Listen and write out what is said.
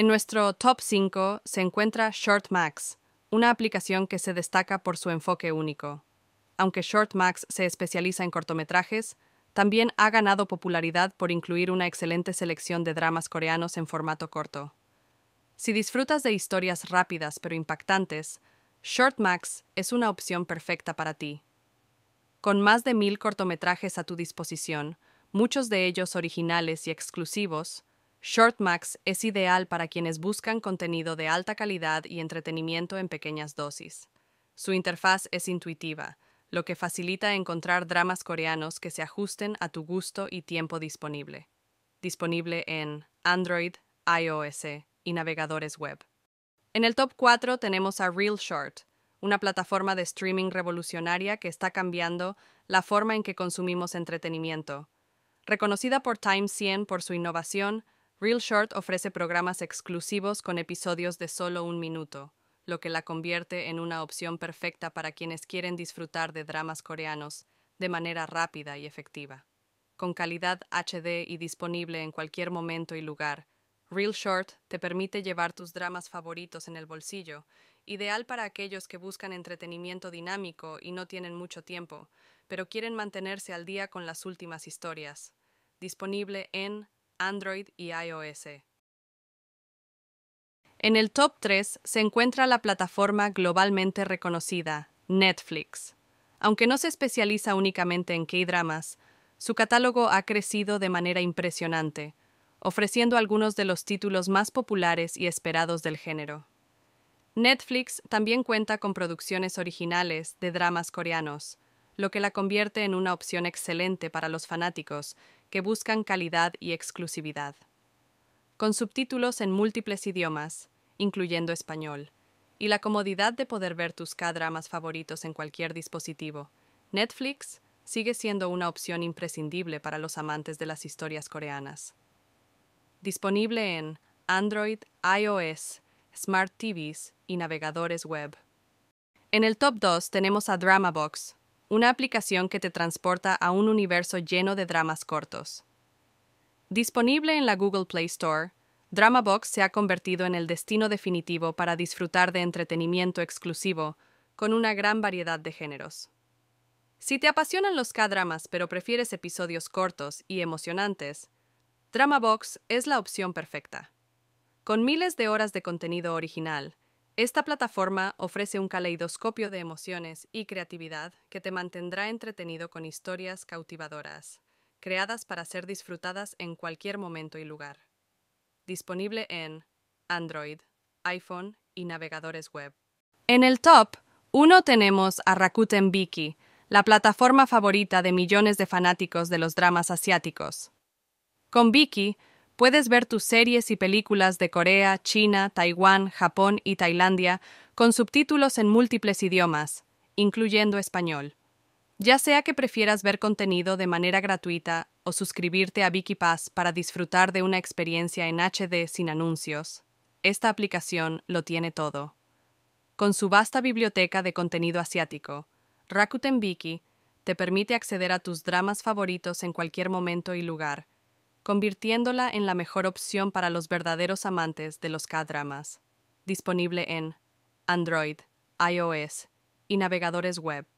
En nuestro top 5 se encuentra ShortMax, una aplicación que se destaca por su enfoque único. Aunque ShortMax se especializa en cortometrajes, también ha ganado popularidad por incluir una excelente selección de dramas coreanos en formato corto. Si disfrutas de historias rápidas pero impactantes, ShortMax es una opción perfecta para ti. Con más de mil cortometrajes a tu disposición, muchos de ellos originales y exclusivos, Shortmax es ideal para quienes buscan contenido de alta calidad y entretenimiento en pequeñas dosis. Su interfaz es intuitiva, lo que facilita encontrar dramas coreanos que se ajusten a tu gusto y tiempo disponible. Disponible en Android, iOS y navegadores web. En el top 4 tenemos a Real Short, una plataforma de streaming revolucionaria que está cambiando la forma en que consumimos entretenimiento. Reconocida por Time 100 por su innovación, Real Short ofrece programas exclusivos con episodios de solo un minuto, lo que la convierte en una opción perfecta para quienes quieren disfrutar de dramas coreanos de manera rápida y efectiva. Con calidad HD y disponible en cualquier momento y lugar, Real Short te permite llevar tus dramas favoritos en el bolsillo, ideal para aquellos que buscan entretenimiento dinámico y no tienen mucho tiempo, pero quieren mantenerse al día con las últimas historias. Disponible en Android y iOS. En el top 3 se encuentra la plataforma globalmente reconocida, Netflix. Aunque no se especializa únicamente en K-dramas, su catálogo ha crecido de manera impresionante, ofreciendo algunos de los títulos más populares y esperados del género. Netflix también cuenta con producciones originales de dramas coreanos, lo que la convierte en una opción excelente para los fanáticos que buscan calidad y exclusividad. Con subtítulos en múltiples idiomas, incluyendo español, y la comodidad de poder ver tus K-dramas favoritos en cualquier dispositivo, Netflix sigue siendo una opción imprescindible para los amantes de las historias coreanas. Disponible en Android, iOS, Smart TVs y navegadores web. En el top 2 tenemos a Dramabox, una aplicación que te transporta a un universo lleno de dramas cortos. Disponible en la Google Play Store, Dramabox se ha convertido en el destino definitivo para disfrutar de entretenimiento exclusivo con una gran variedad de géneros. Si te apasionan los K-dramas pero prefieres episodios cortos y emocionantes, Dramabox es la opción perfecta. Con miles de horas de contenido original, esta plataforma ofrece un caleidoscopio de emociones y creatividad que te mantendrá entretenido con historias cautivadoras, creadas para ser disfrutadas en cualquier momento y lugar. Disponible en Android, iPhone y navegadores web. En el top uno tenemos a Rakuten Viki, la plataforma favorita de millones de fanáticos de los dramas asiáticos. Con Viki puedes ver tus series y películas de Corea, China, Taiwán, Japón y Tailandia con subtítulos en múltiples idiomas, incluyendo español. Ya sea que prefieras ver contenido de manera gratuita o suscribirte a Viki Pass para disfrutar de una experiencia en HD sin anuncios, esta aplicación lo tiene todo. Con su vasta biblioteca de contenido asiático, Rakuten Viki te permite acceder a tus dramas favoritos en cualquier momento y lugar, convirtiéndola en la mejor opción para los verdaderos amantes de los K-dramas. Disponible en Android, iOS y navegadores web.